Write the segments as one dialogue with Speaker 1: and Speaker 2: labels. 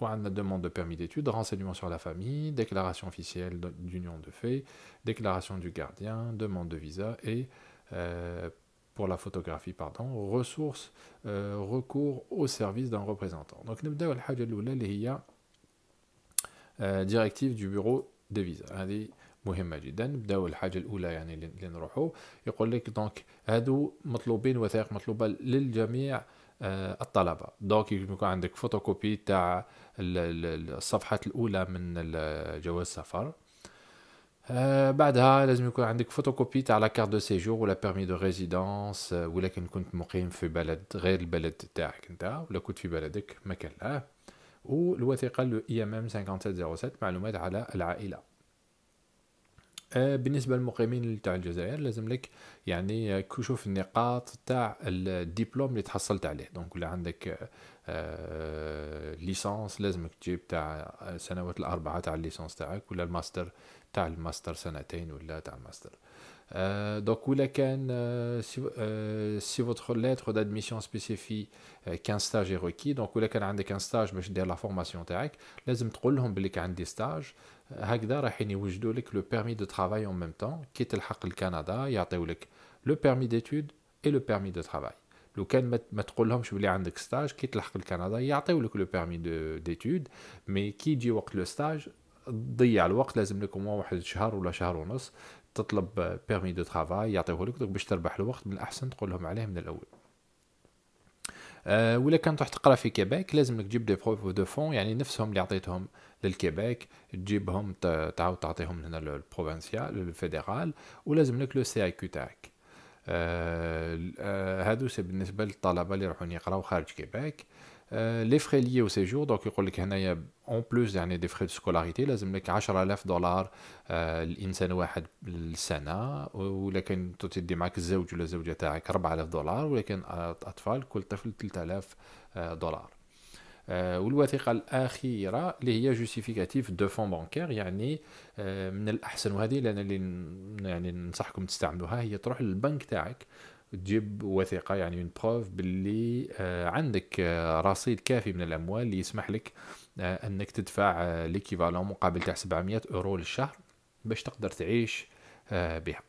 Speaker 1: la demande de permis d'études, renseignements sur la famille, déclaration officielle d'union de fait, déclaration du gardien, demande de visa et, pour la photographie, pardon, ressources, recours au service d'un représentant. Donc, directive du bureau des visas. مطلوبين وثائق آه، الطلبة دونك يكون عندك فوتوكوبي تاع الصفحة الأولى من جواز السفر آه، بعدها لازم يكون عندك فوتوكوبي تاع لاكارت دو سيجور ولا بيرمي دو ريزيدونس ولا كان كنت مقيم في بلد غير البلد تاعك انت ولا كنت في بلدك ما كان له والوثيقه لو اي e ام ام 5707 معلومات على العائله آه، بالنسبه للمقيمين تاع الجزائر لازم لك يعني كشوف آه، النقاط تاع الدبلوم اللي تحصلت عليه دونك ولا عندك ليسانس آه، لازمك تجيب تاع سنوات الاربعه تاع الليسانس تاعك ولا الماستر master sanatin ou le donc euh, vous l'avez euh, une si votre lettre d'admission spécifie euh, qu'un stage est requis donc vous l'avez un des stages mais je dis la formation t'ailleurs les métro l'homme belike un des stages à gdara chenny ou j'doule le permis de travail en même temps qu'il a le canada il a tau le permis d'études et le permis de travail ou quel métro l'homme je voulais un des stages qu'il le canada il a tau le permis d'études mais qui dit le stage تضيع الوقت لازم لكم واحد شهر ولا شهر ونص تطلب بيرمي دو ترافاي يعطيه لك باش تربح الوقت من الاحسن تقول لهم عليه من الاول أه ولا كان تروح تقرا في كيباك لازم لك تجيب دي بروف دو فون يعني نفسهم اللي عطيتهم للكيباك تجيبهم تعاود تعطيهم هنا للبروفانسيال للفيدرال ولازم لك لو سي اي كيو تاعك آه، آه، هادو سي بالنسبه للطلبه اللي يروحون يقراو خارج كيباك لي فري ليي او سيجور دونك يقول لك هنايا اون بلوس يعني دي فري دو سكولاريتي لازم لك 10000 دولار الانسان واحد للسنه ولا كان تدي معك الزوج ولا الزوجه تاعك 4000 دولار ولكن اطفال كل طفل 3000 دولار والوثيقه الاخيره اللي هي جوستيفيكاتيف دو فون بانكير يعني من الاحسن وهذه لان اللي يعني ننصحكم تستعملوها هي تروح للبنك تاعك تجيب وثيقه يعني اون بروف باللي عندك رصيد كافي من الاموال اللي يسمح لك انك تدفع ليكيفالون مقابل تاع 700 اورو للشهر باش تقدر تعيش بها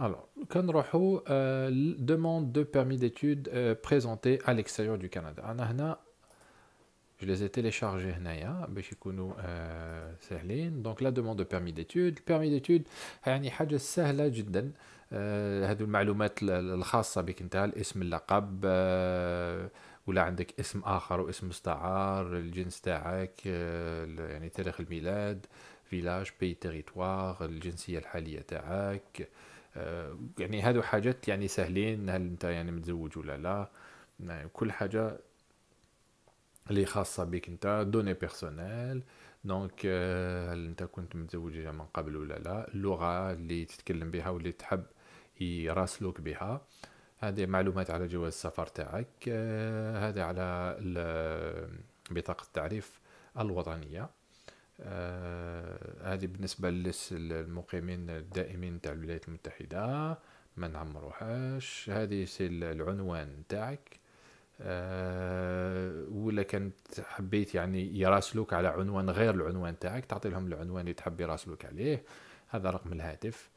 Speaker 1: Alors, quand nous demande de permis d'études présenté à l'extérieur du Canada. On a Je les ai téléchargés هنايا باش يكونوا ساهلين دونك لا دوموند دو بيرمي ديتود بيرمي ديتود يعني حاجه سهله جدا هذو المعلومات الخاصه بك انت الاسم اللقب ولا عندك اسم اخر واسم مستعار الجنس تاعك يعني تاريخ الميلاد فيلاج بي تيريتوار الجنسيه الحاليه تاعك يعني هذو حاجات يعني سهلين هل انت يعني متزوج ولا لا كل حاجه اللي خاصة بك انت دوني بيرسونيل دونك آه، هل انت كنت متزوج من قبل ولا لا اللغة اللي تتكلم بها واللي تحب يراسلوك بها هذه معلومات على جواز السفر تاعك آه، هذا على بطاقة التعريف الوطنية آه، هذه بالنسبة للمقيمين الدائمين تاع الولايات المتحدة ما نعمروهاش هذه سي العنوان تاعك آه، ولا كنت حبيت يعني يراسلوك على عنوان غير العنوان تاعك تعطي لهم العنوان اللي تحب يراسلوك عليه هذا رقم الهاتف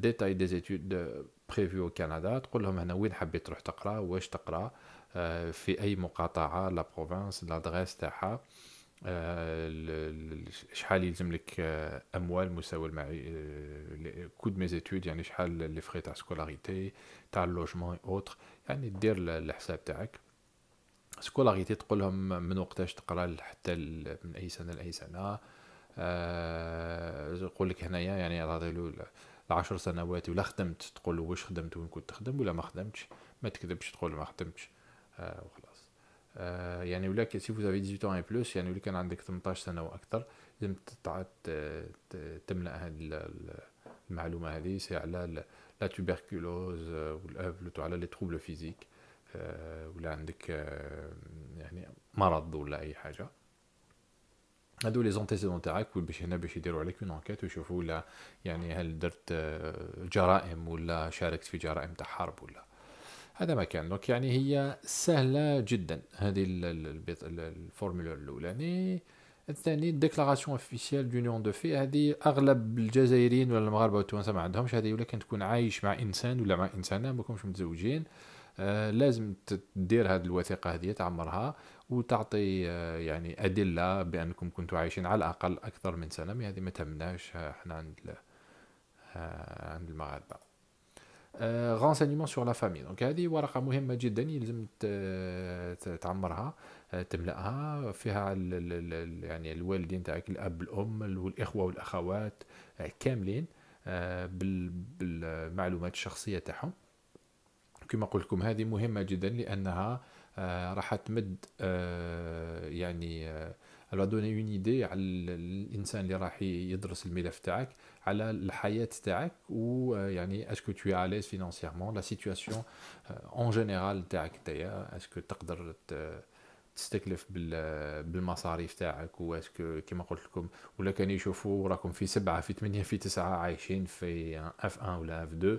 Speaker 1: ديتاي دي زيتود بريفيو كندا تقول لهم هنا وين حبيت تروح تقرا واش تقرا آه، في اي مقاطعه لا بروفانس لادريس تاعها آه، شحال يلزم لك آه، اموال مساوي مع كود مي زيتود يعني شحال لي فري تاع سكولاريتي تاع اللوجمون اوتر يعني دير الحساب تاعك سكولاريتي تقول لهم من وقتاش تقرا حتى من اي سنه لاي سنه آه، يقول لك هنايا يعني هذا العشر سنوات ولا خدمت تقول واش خدمت وين كنت تخدم ولا ما خدمتش ما تكذبش تقول ما خدمتش وخلاص آه، يعني ولا سي فوز افي 18 ان بلوس يعني ولا كان عندك 18 سنه واكثر لازم تملا هذه المعلومه هذه سي على لا توبركولوز والافلوت على لي تروبل فيزيك آه، ولا عندك آه، يعني مرض ولا اي حاجه هادو لي زونتيسيدون تاعك باش هنا باش يديروا عليك اون انكيت ويشوفوا ولا يعني هل درت جرائم ولا شاركت في جرائم تاع حرب ولا هذا ما كان دونك يعني هي سهله جدا هذه الفورمولا الاولاني الثاني ديكلاراسيون اوفيسيال دونيون دو في هذه اغلب الجزائريين ولا المغاربه والتوانسه ما عندهمش هذه ولكن تكون عايش مع انسان ولا مع انسانه ما كونش متزوجين آه لازم تدير هذه الوثيقه هذه تعمرها وتعطي آه يعني ادله بانكم كنتوا عايشين على الاقل اكثر من سنه هذه ما تمناش آه، احنا عند آه، عند المغاربه غونسينيمون سور لا فامي دونك هذه ورقه مهمه جدا يلزم تعمرها تملاها فيها الـ يعني الوالدين تاعك الاب الام والاخوه والاخوات كاملين بالمعلومات الشخصيه تاعهم كما قلت لكم هذه مهمه جدا لانها راح تمد يعني elle اون على الانسان اللي راح يدرس الملف تاعك على الحياه تاعك ويعني اسكو تو à l'aise financièrement la situation euh, en général تاعك نتايا اسكو تقدر تستكلف بالمصاريف تاعك واسكو كيما قلت لكم ولا كان يشوفوا راكم في سبعه في ثمانيه في تسعه عايشين في اف 1 ولا اف دو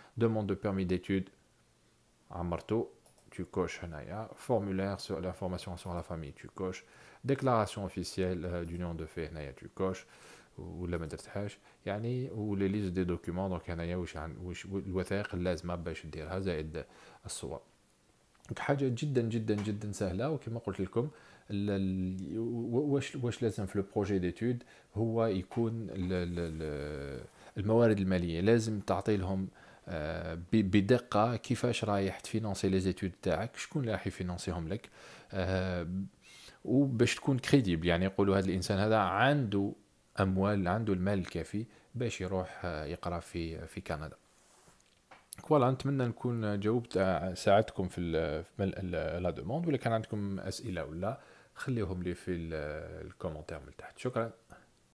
Speaker 1: demande de permis d'études, marteau, tu coches formulaire sur l'information sur la famille, tu coches, déclaration officielle euh, du nom de fait Hanaya, tu coches, ou la les listes des documents donc bah, هنايا جدا جدا جدا واش واش لازم في ديتود هو يكون الموارد الماليه لازم تعطي لهم آه، بدقه كيفاش رايح تفينونسي لي زيتود تاعك شكون اللي راح يفينونسيهم لك آه، وباش تكون كريديبل يعني يقولوا هذا الانسان هذا عنده اموال عنده المال الكافي باش يروح آه، يقرا في في كندا فوالا نتمنى نكون جاوبت ساعدتكم في ملء لا دوموند ولا كان عندكم اسئله ولا خليهم لي في الكومنتير من تحت شكرا